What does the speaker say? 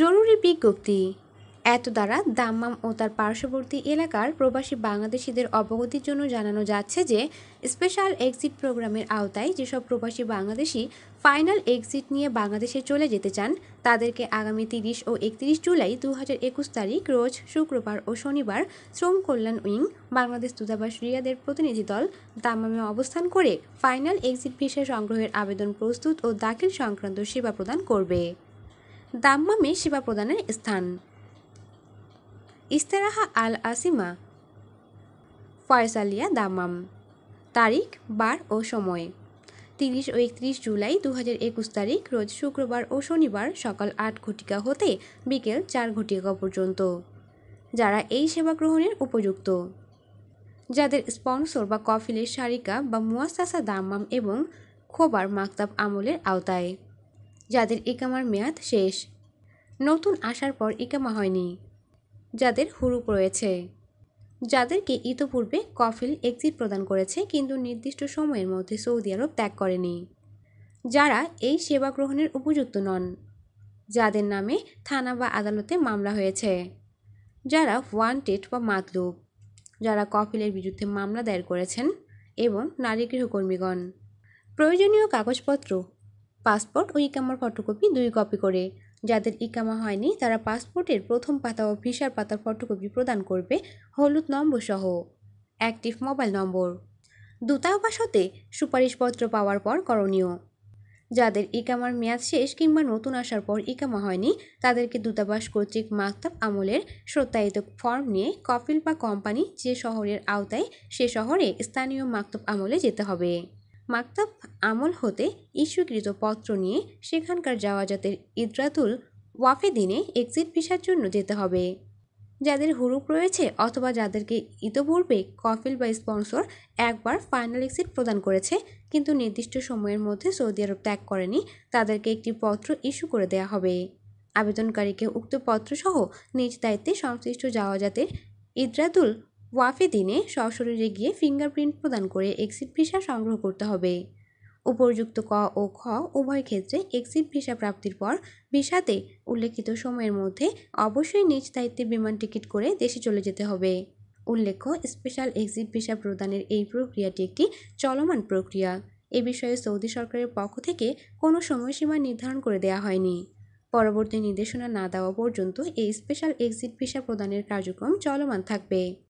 জরুরি বিজ্ঞপ্তি এত দ্বারা দাম্মাম ও তার পার্শ্ববর্তী এলাকার প্রবাসী বাংলাদেশিদের অবগতির জন্য জানানো যাচ্ছে যে স্পেশাল এক্সিট প্রোগ্রামের আওতায় যেসব প্রবাসী বাংলাদেশি ফাইনাল এক্সিট নিয়ে বাংলাদেশে চলে যেতে চান তাদেরকে আগামী তিরিশ ও একত্রিশ জুলাই দু হাজার একুশ তারিখ রোজ শুক্রবার ও শনিবার শ্রম কল্যাণ উইং বাংলাদেশ দূতাবাস রিয়াদের প্রতিনিধি দল দাম্মামে অবস্থান করে ফাইনাল এক্সিট ভিসা সংগ্রহের আবেদন প্রস্তুত ও দাখিল সংক্রান্ত সেবা প্রদান করবে দাম্মামে সেবা প্রদানের স্থান ইস্তারাহা আল আসিমা ফয়সালিয়া দাম্মাম তারিখ বার ও সময় তিরিশ ও একত্রিশ জুলাই দু হাজার একুশ তারিখ রোজ শুক্রবার ও শনিবার সকাল আট ঘটিকা হতে বিকেল চার ঘটিকা পর্যন্ত যারা এই সেবা গ্রহণের উপযুক্ত যাদের স্পন্সর বা কফিলের সারিকা বা মুয়াসাসা দাম্মাম এবং খোবার মাকতাব আমলের আওতায় যাদের ইকামার মেয়াদ শেষ নতুন আসার পর ইকামা হয়নি যাদের হুরুপ রয়েছে যাদেরকে ইতোপূর্বে কফিল এক্সিট প্রদান করেছে কিন্তু নির্দিষ্ট সময়ের মধ্যে সৌদি আরব ত্যাগ করেনি যারা এই সেবা গ্রহণের উপযুক্ত নন যাদের নামে থানা বা আদালতে মামলা হয়েছে যারা ওয়ান্টেড বা মাতলুব যারা কফিলের বিরুদ্ধে মামলা দায়ের করেছেন এবং নারী গৃহকর্মীগণ প্রয়োজনীয় কাগজপত্র পাসপোর্ট ও ইকামার ফটোকপি দুই কপি করে যাদের ইকামা হয়নি তারা পাসপোর্টের প্রথম পাতা ও ভিসার পাতার ফটোকপি প্রদান করবে হলুদ নম্বর সহ অ্যাক্টিভ মোবাইল নম্বর দূতাবাস হতে সুপারিশপত্র পাওয়ার পর করণীয় যাদের ইকামার মেয়াদ শেষ কিংবা নতুন আসার পর ইকামা হয়নি তাদেরকে দূতাবাস কর্তৃক মাকতাব আমলের সত্যায়িত ফর্ম নিয়ে কপিল বা কোম্পানি যে শহরের আওতায় সে শহরে স্থানীয় মাকতব আমলে যেতে হবে মাকতাব আমল হতে ইস্যুকৃত পত্র নিয়ে সেখানকার ইদ্রাতুল ওয়াফে ওয়াফেদিনে এক্সিট ভিসার জন্য যেতে হবে যাদের হুরুপ রয়েছে অথবা যাদেরকে ইতোপূর্বে কফিল বা স্পন্সর একবার ফাইনাল এক্সিট প্রদান করেছে কিন্তু নির্দিষ্ট সময়ের মধ্যে সৌদি আরব ত্যাগ করেনি তাদেরকে একটি পত্র ইস্যু করে দেয়া হবে আবেদনকারীকে উক্ত পত্রসহ নিজ দায়িত্বে সংশ্লিষ্ট যাতে ইদ্রাতুল ওয়াফে দিনে সশরীরে গিয়ে ফিঙ্গারপ্রিন্ট প্রদান করে এক্সিট ভিসা সংগ্রহ করতে হবে উপযুক্ত ক ও খ উভয় ক্ষেত্রে এক্সিট ভিসা প্রাপ্তির পর ভিসাতে উল্লেখিত সময়ের মধ্যে অবশ্যই নিজ দায়িত্বে বিমান টিকিট করে দেশে চলে যেতে হবে উল্লেখ্য স্পেশাল এক্সিট ভিসা প্রদানের এই প্রক্রিয়াটি একটি চলমান প্রক্রিয়া এ বিষয়ে সৌদি সরকারের পক্ষ থেকে কোনো সময়সীমা নির্ধারণ করে দেওয়া হয়নি পরবর্তী নির্দেশনা না দেওয়া পর্যন্ত এই স্পেশাল এক্সিট ভিসা প্রদানের কার্যক্রম চলমান থাকবে